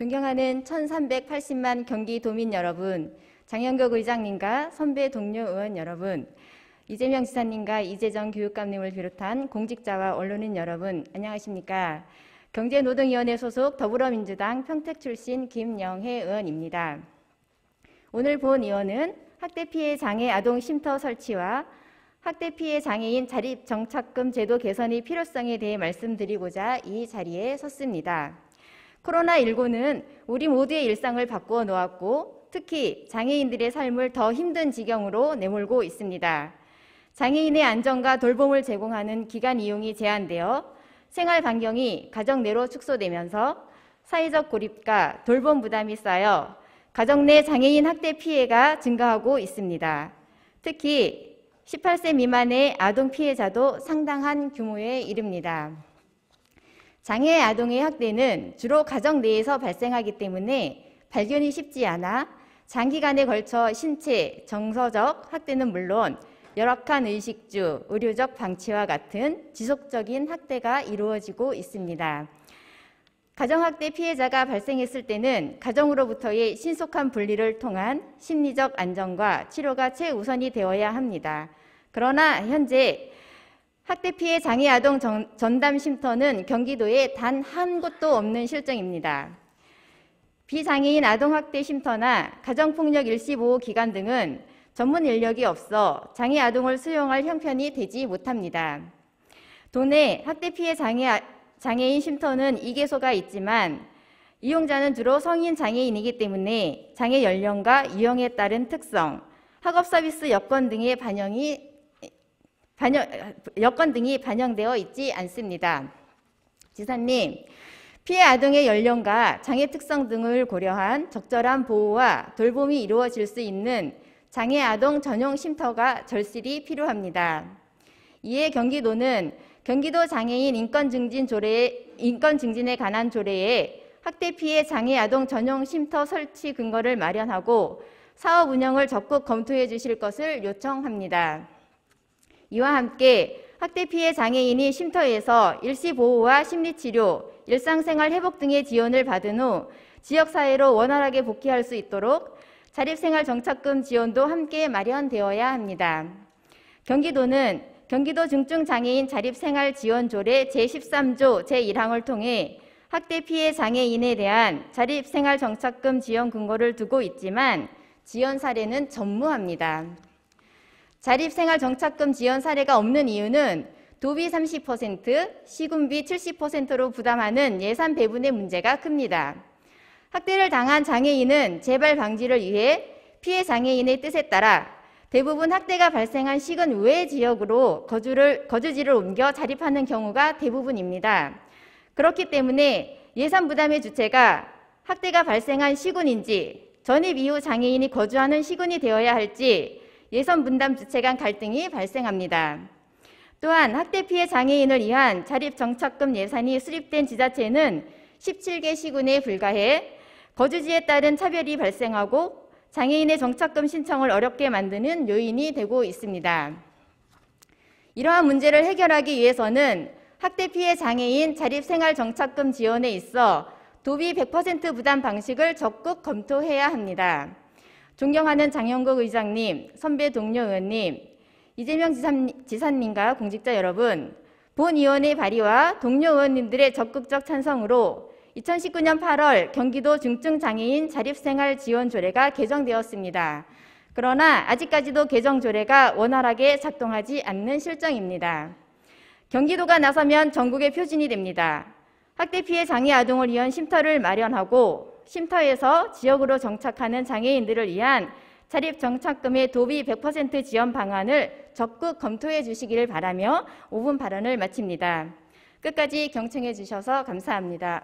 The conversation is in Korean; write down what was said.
존경하는 1380만 경기도민 여러분, 장영국 의장님과 선배 동료 의원 여러분, 이재명 지사님과 이재정 교육감님을 비롯한 공직자와 언론인 여러분, 안녕하십니까? 경제노동위원회 소속 더불어민주당 평택 출신 김영혜 의원입니다. 오늘 본 의원은 학대 피해 장애 아동 쉼터 설치와 학대 피해 장애인 자립 정착금 제도 개선의 필요성에 대해 말씀드리고자 이 자리에 섰습니다. 코로나19는 우리 모두의 일상을 바꾸어 놓았고 특히 장애인들의 삶을 더 힘든 지경으로 내몰고 있습니다. 장애인의 안전과 돌봄을 제공하는 기간 이용이 제한되어 생활 반경이 가정 내로 축소되면서 사회적 고립과 돌봄 부담이 쌓여 가정 내 장애인 학대 피해가 증가하고 있습니다. 특히 18세 미만의 아동 피해자도 상당한 규모에 이릅니다. 장애 아동의 학대는 주로 가정 내에서 발생하기 때문에 발견이 쉽지 않아 장기간에 걸쳐 신체, 정서적 학대는 물론 열악한 의식주, 의료적 방치와 같은 지속적인 학대가 이루어지고 있습니다. 가정학대 피해자가 발생했을 때는 가정으로부터의 신속한 분리를 통한 심리적 안정과 치료가 최우선이 되어야 합니다. 그러나 현재 학대 피해 장애 아동 전담 쉼터는 경기도에 단 한 곳도 없는 실정입니다. 비장애인 아동 학대 쉼터나 가정폭력 일시보호 기관 등은 전문 인력이 없어 장애 아동을 수용할 형편이 되지 못합니다. 도내 학대 피해 장애, 아, 장애인 쉼터는 2개소가 있지만 이용자는 주로 성인 장애인이기 때문에 장애 연령과 유형에 따른 특성, 학업 서비스 여건 등의 반영이 반영, 여건 등이 반영되어 있지 않습니다. 지사님, 피해 아동의 연령과 장애 특성 등을 고려한 적절한 보호와 돌봄이 이루어질 수 있는 장애 아동 전용 쉼터가 절실히 필요합니다. 이에 경기도는 경기도 장애인 인권 증진 조례 인권 증진에 관한 조례에 학대 피해 장애 아동 전용 쉼터 설치 근거를 마련하고 사업 운영을 적극 검토해 주실 것을 요청합니다. 이와 함께 학대 피해 장애인이 쉼터에서 일시 보호와 심리 치료, 일상생활 회복 등의 지원을 받은 후 지역사회로 원활하게 복귀할 수 있도록 자립생활 정착금 지원도 함께 마련되어야 합니다. 경기도는 경기도 중증장애인 자립생활 지원조례 제13조 제1항을 통해 학대 피해 장애인에 대한 자립생활 정착금 지원 근거를 두고 있지만 지원 사례는 전무합니다. 자립생활 정착금 지원 사례가 없는 이유는 도비 30%, 시군비 70%로 부담하는 예산 배분의 문제가 큽니다. 학대를 당한 장애인은 재발 방지를 위해 피해 장애인의 뜻에 따라 대부분 학대가 발생한 시군 외 지역으로 거주를, 거주지를 옮겨 자립하는 경우가 대부분입니다. 그렇기 때문에 예산 부담의 주체가 학대가 발생한 시군인지 전입 이후 장애인이 거주하는 시군이 되어야 할지 예선 분담 주체 간 갈등이 발생합니다. 또한 학대 피해 장애인을 위한 자립정착금 예산이 수립된 지자체는 17개 시군에 불과해 거주지에 따른 차별이 발생하고 장애인의 정착금 신청을 어렵게 만드는 요인이 되고 있습니다. 이러한 문제를 해결하기 위해서는 학대 피해 장애인 자립생활정착금 지원에 있어 도비 100% 부담 방식을 적극 검토해야 합니다. 존경하는 장영국 의장님, 선배 동료 의원님, 이재명 지사님, 과 공직자 여러분, 본위원의 발의와 동료 의원님들의 적극적 찬성으로 2019년 8월 경기도 중증장애인 자립생활 지원 조례가 개정되었습니다. 그러나 아직까지도 개정 조례가 원활하게 작동하지 않는 실정입니다. 경기도가 나서면 전국의 표준이 됩니다. 학대 피해 장애 아동을 위한 쉼터를 마련하고 쉼터에서 지역으로 정착하는 장애인들을 위한 자립 정착금의 도비 100% 지원 방안을 적극 검토해 주시기를 바라며 5분 발언을 마칩니다. 끝까지 경청해 주셔서 감사합니다.